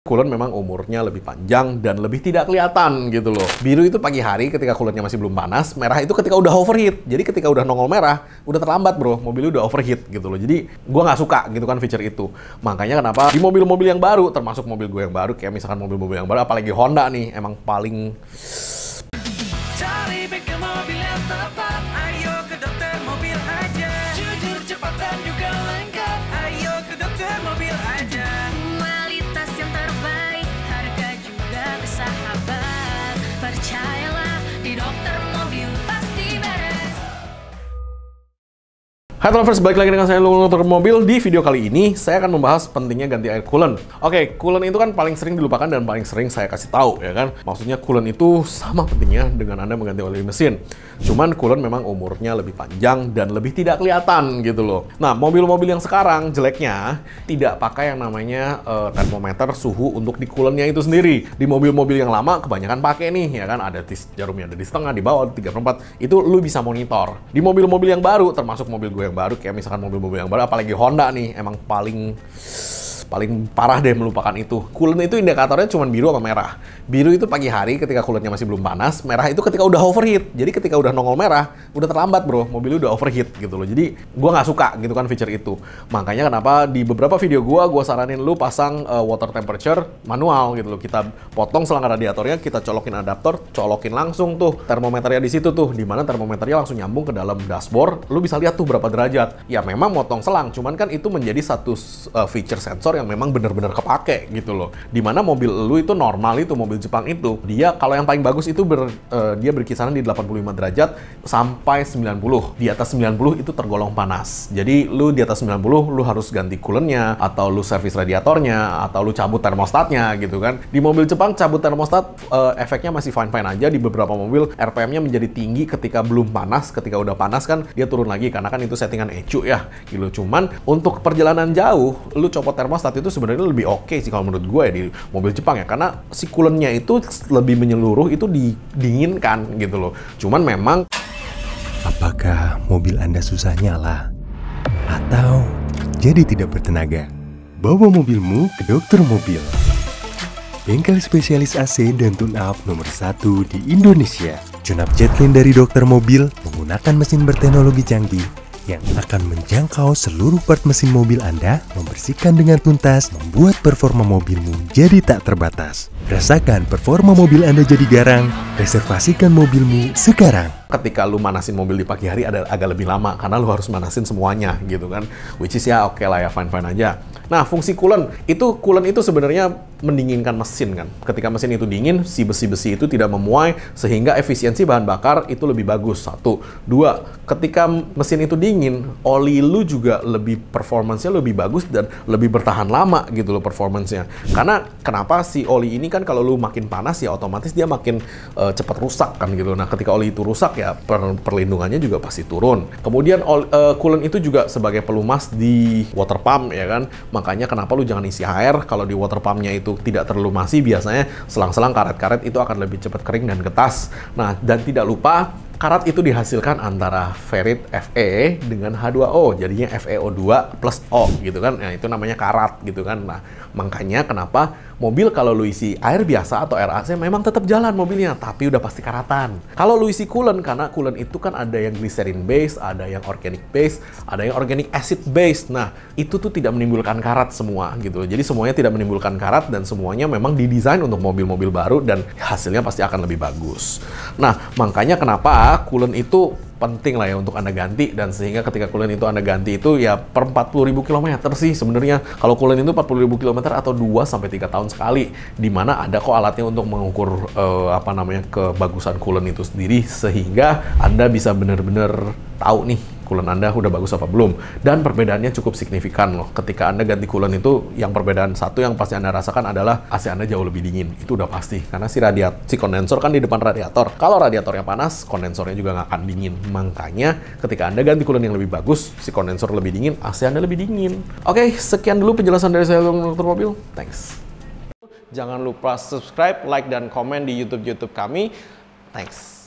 Kulon memang umurnya lebih panjang dan lebih tidak kelihatan gitu loh. Biru itu pagi hari ketika kulonnya masih belum panas, merah itu ketika udah overheat. Jadi ketika udah nongol merah, udah terlambat bro, mobil udah overheat gitu loh. Jadi gue nggak suka gitu kan feature itu. Makanya kenapa di mobil-mobil yang baru, termasuk mobil gue yang baru, kayak misalkan mobil-mobil yang baru, apalagi Honda nih, emang paling... Cari mobil yang tepat. Hai lovers, balik lagi dengan saya Lulung Mobil. Di video kali ini, saya akan membahas pentingnya ganti air coolant. Oke, coolant itu kan paling sering dilupakan dan paling sering saya kasih tahu, ya kan? Maksudnya coolant itu sama pentingnya dengan Anda mengganti oli mesin. Cuman coolant memang umurnya lebih panjang dan lebih tidak kelihatan gitu loh. Nah, mobil-mobil yang sekarang jeleknya tidak pakai yang namanya uh, termometer suhu untuk di coolantnya itu sendiri. Di mobil-mobil yang lama kebanyakan pakai nih, ya kan? Ada jarumnya ada di setengah, di bawah, tiga perempat. Itu lu bisa monitor. Di mobil-mobil yang baru, termasuk mobil gue yang baru kayak misalkan mobil-mobil yang baru apalagi Honda nih emang paling paling parah deh melupakan itu. Coolant itu indikatornya cuma biru sama merah. Biru itu pagi hari ketika kulitnya masih belum panas, merah itu ketika udah overheat. Jadi ketika udah nongol merah, udah terlambat bro, mobilnya udah overheat gitu loh. Jadi gue nggak suka gitu kan feature itu. Makanya kenapa di beberapa video gue, gue saranin lu pasang uh, water temperature manual gitu loh. Kita potong selang radiatornya, kita colokin adaptor, colokin langsung tuh termometernya di situ tuh. di mana termometernya langsung nyambung ke dalam dashboard, lu bisa lihat tuh berapa derajat. Ya memang motong selang, cuman kan itu menjadi satu uh, feature sensor yang memang bener-bener kepake gitu loh. Dimana mobil lu itu normal itu mobil Jepang itu dia kalau yang paling bagus itu ber, uh, dia berkisaran di 85 derajat sampai 90. Di atas 90 itu tergolong panas. Jadi lu di atas 90 lu harus ganti coolernya atau lu servis radiatornya atau lu cabut termostatnya gitu kan. Di mobil Jepang cabut termostat uh, efeknya masih fine-fine aja di beberapa mobil RPM-nya menjadi tinggi ketika belum panas, ketika udah panas kan dia turun lagi karena kan itu settingan ecu ya gitu. Cuman untuk perjalanan jauh lu copot termostat itu sebenarnya lebih oke okay sih kalau menurut gue ya di mobil Jepang ya karena si coolernya itu lebih menyeluruh itu didinginkan gitu loh. Cuman memang apakah mobil Anda susah nyala atau jadi tidak bertenaga? Bawa mobilmu ke dokter mobil. Bengkel spesialis AC dan tune up nomor satu di Indonesia. Tune up Jetlin dari dokter mobil menggunakan mesin berteknologi canggih yang akan menjangkau seluruh part mesin mobil Anda, membersihkan dengan tuntas, membuat performa mobilmu jadi tak terbatas. Rasakan performa mobil Anda jadi garang, reservasikan mobilmu sekarang. Ketika lu manasin mobil di pagi hari ada agak lebih lama karena lu harus manasin semuanya gitu kan. Which is ya oke okay lah ya fine-fine aja. Nah, fungsi coolant itu coolant itu sebenarnya mendinginkan mesin kan. Ketika mesin itu dingin, si besi-besi itu tidak memuai sehingga efisiensi bahan bakar itu lebih bagus. Satu, dua, ketika mesin itu dingin, oli lu juga lebih performancenya lebih bagus dan lebih bertahan lama gitu loh performancenya. Karena kenapa si oli ini kan kan kalau lu makin panas ya otomatis dia makin uh, cepat rusak kan gitu. Nah, ketika oli itu rusak ya per perlindungannya juga pasti turun. Kemudian oli, uh, coolant itu juga sebagai pelumas di water pump ya kan. Makanya kenapa lu jangan isi air kalau di water pumpnya itu tidak terlalu masih biasanya selang-selang karet-karet itu akan lebih cepat kering dan getas. Nah, dan tidak lupa Karat itu dihasilkan antara ferrit Fe dengan H2O, jadinya FeO2 plus O gitu kan. Nah, itu namanya karat gitu kan. Nah, makanya kenapa mobil kalau lu isi air biasa atau air AC memang tetap jalan mobilnya, tapi udah pasti karatan. Kalau lu isi coolant karena coolant itu kan ada yang glycerin base, ada yang organic base, ada yang organic acid base. Nah, itu tuh tidak menimbulkan karat semua gitu. Jadi semuanya tidak menimbulkan karat dan semuanya memang didesain untuk mobil-mobil baru dan hasilnya pasti akan lebih bagus. Nah, makanya kenapa Kulen itu penting lah ya untuk Anda ganti dan sehingga ketika coolant itu Anda ganti itu ya per ribu kilometer sih sebenarnya kalau coolant itu ribu kilometer atau 2 sampai 3 tahun sekali di mana ada kok alatnya untuk mengukur eh, apa namanya kebagusan coolant itu sendiri sehingga Anda bisa benar-benar tahu nih coolant Anda udah bagus apa belum. Dan perbedaannya cukup signifikan loh. Ketika Anda ganti coolant itu, yang perbedaan satu yang pasti Anda rasakan adalah AC Anda jauh lebih dingin. Itu udah pasti. Karena si radiat, si kondensor kan di depan radiator. Kalau radiatornya panas, kondensornya juga nggak akan dingin. Makanya ketika Anda ganti coolant yang lebih bagus, si kondensor lebih dingin, AC Anda lebih dingin. Oke, sekian dulu penjelasan dari saya dokter mobil. Thanks. Jangan lupa subscribe, like, dan komen di YouTube-YouTube kami. Thanks.